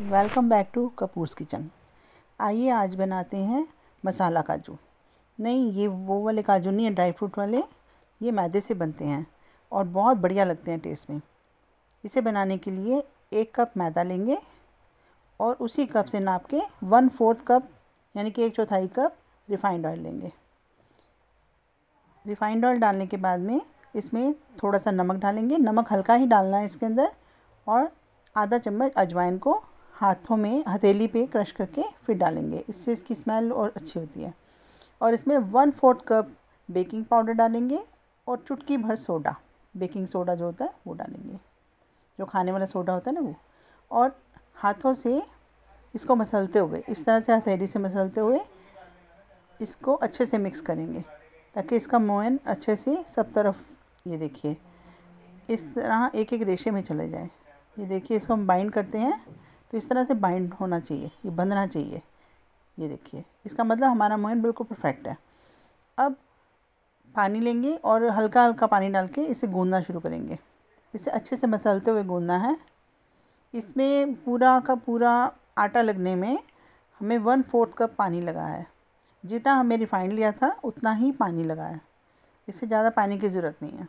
welcome back to Kapoor's kitchen आइए आज बनाते हैं मसाला काजू नहीं ये वो वाले काजू नहीं है ड्राई फ्रूट वाले ये मैदे से बनते हैं और बहुत बढ़िया लगते हैं टेस्ट में इसे बनाने के लिए एक कप मैदा लेंगे और उसी कप से नाप के वन फोर्थ कप यानी कि एक चौथाई कप रिफाइंड ऑयल लेंगे रिफाइंड ऑयल डालने के बाद में इसमें थोड़ा सा नमक डालेंगे नमक हल्का ही डालना है इसके अंदर और आधा चम्मच अजवाइन को हाथों में हथेली पे क्रश करके फिर डालेंगे इससे इसकी स्मेल और अच्छी होती है और इसमें one fourth cup baking powder डालेंगे और चुटकी भर सोडा बेकिंग सोडा जो होता है वो डालेंगे जो खाने वाला सोडा होता है ना वो और हाथों से इसको मसलते हुए इस तरह से हथेली से मसलते हुए इसको अच्छे से मिक्स करेंगे ताकि इसका मोयन अच्छे से सब तरफ ये देखिए इस तरह एक एक रेशे में चले जाए ये देखिए इसको हम बाइंड करते हैं तो इस तरह से बाइंड होना चाहिए ये बंधना चाहिए ये देखिए इसका मतलब हमारा मोहन बिल्कुल परफेक्ट है अब पानी लेंगे और हल्का हल्का पानी डाल के इसे गूंदना शुरू करेंगे इसे अच्छे से मसलते हुए गूंदना है इसमें पूरा का पूरा आटा लगने में हमें वन फोर्थ कप पानी लगा है जितना हमें रिफाइंड लिया था उतना ही पानी लगा है इससे ज़्यादा पानी की ज़रूरत नहीं है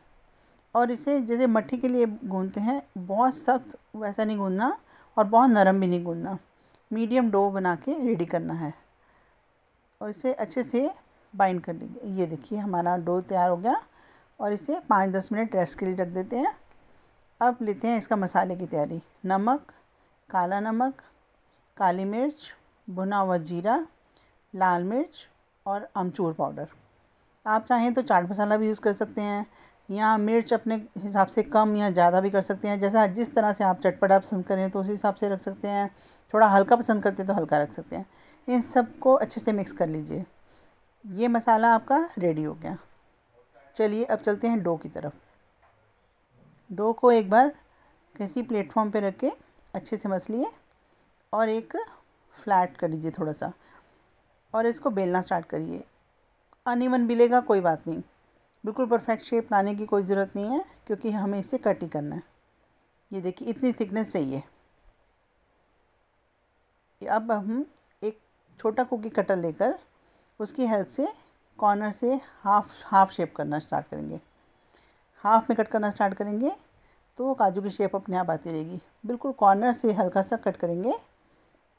और इसे जैसे मट्टी के लिए गूंदते हैं बहुत सख्त वैसा नहीं गूंदना और बहुत नरम भी नहीं गूंदना मीडियम डो बना के रेडी करना है और इसे अच्छे से बाइंड कर लीजिए ये देखिए हमारा डो तैयार हो गया और इसे पाँच दस मिनट रेस्ट के लिए रख देते हैं अब लेते हैं इसका मसाले की तैयारी नमक काला नमक काली मिर्च भुना हुआ जीरा लाल मिर्च और अमचूर पाउडर आप चाहें तो चाट मसाला भी यूज़ कर सकते हैं या मिर्च अपने हिसाब से कम या ज़्यादा भी कर सकते हैं जैसा जिस तरह से आप चटपटा पसंद करें तो उस हिसाब से रख सकते हैं थोड़ा हल्का पसंद करते हैं तो हल्का रख सकते हैं इन सब को अच्छे से मिक्स कर लीजिए ये मसाला आपका रेडी हो गया चलिए अब चलते हैं डो की तरफ डो को एक बार किसी प्लेटफॉर्म पे रख के अच्छे से मस लिए और एक फ्लैट कर लीजिए थोड़ा सा और इसको बेलना स्टार्ट करिए अनिमन बिलेगा कोई बात नहीं बिल्कुल परफेक्ट शेप लाने की कोई ज़रूरत नहीं है क्योंकि हमें इसे कट ही करना है ये देखिए इतनी थिकनेस चाहिए अब हम एक छोटा कुकी कटर लेकर उसकी हेल्प से कॉर्नर से हाफ हाफ शेप करना स्टार्ट करेंगे हाफ में कट करना स्टार्ट करेंगे तो काजू की शेप अपने आप आती रहेगी बिल्कुल कॉर्नर से हल्का सा कट करेंगे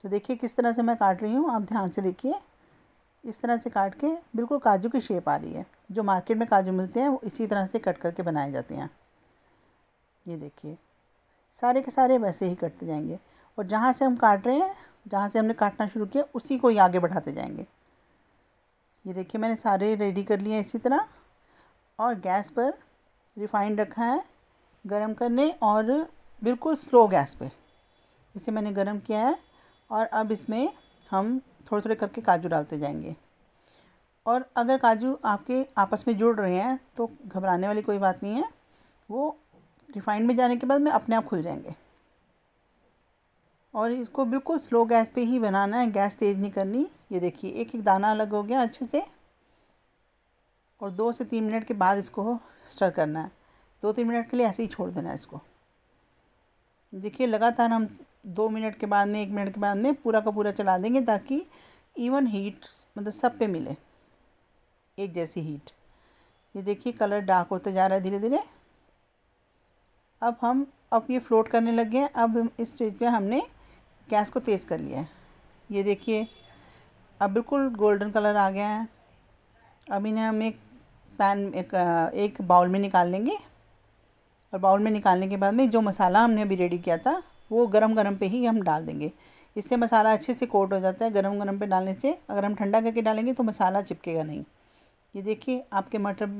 तो देखिए किस तरह से मैं काट रही हूँ आप ध्यान से देखिए इस तरह से काट के बिल्कुल काजू की शेप आ रही है जो मार्केट में काजू मिलते हैं वो इसी तरह से कट करके बनाए जाते हैं ये देखिए सारे के सारे वैसे ही कटते जाएंगे और जहाँ से हम काट रहे हैं जहाँ से हमने काटना शुरू किया उसी को ही आगे बढ़ाते जाएंगे ये देखिए मैंने सारे रेडी कर लिए इसी तरह और गैस पर रिफाइंड रखा है गरम करने और बिल्कुल स्लो गैस पे इसे मैंने गरम किया है और अब इसमें हम थोड़े थोड़े करके काजू डालते जाएंगे और अगर काजू आपके आपस में जुड़ रहे हैं तो घबराने वाली कोई बात नहीं है वो रिफाइंड में जाने के बाद में अपने आप खुल जाएंगे और इसको बिल्कुल स्लो गैस पे ही बनाना है गैस तेज़ नहीं करनी ये देखिए एक एक दाना अलग हो गया अच्छे से और दो से तीन मिनट के बाद इसको स्टर करना है दो तीन मिनट के लिए ऐसे ही छोड़ देना है इसको देखिए लगातार हम दो मिनट के बाद में एक मिनट के बाद में पूरा का पूरा चला देंगे ताकि इवन हीट मतलब सब पे मिले एक जैसी हीट ये देखिए कलर डार्क होता जा रहा है धीरे धीरे अब हम अब ये फ्लोट करने लग गए अब इस स्टेज पे हमने गैस को तेज़ कर लिया है ये देखिए अब बिल्कुल गोल्डन कलर आ गया है अब इन्हें हम एक पैन एक एक बाउल में निकाल लेंगे और बाउल में निकालने के बाद में जो मसाला हमने अभी रेडी किया था वो गरम गरम पे ही हम डाल देंगे इससे मसाला अच्छे से कोट हो जाता है गरम गरम पे डालने से अगर हम ठंडा करके डालेंगे तो मसाला चिपकेगा नहीं ये देखिए आपके मटर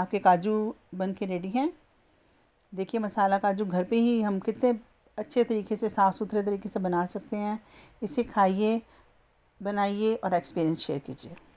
आपके काजू बन के रेडी हैं देखिए मसाला काजू घर पे ही हम कितने अच्छे तरीके से साफ़ सुथरे तरीके से बना सकते हैं इसे खाइए बनाइए और एक्सपीरियंस शेयर कीजिए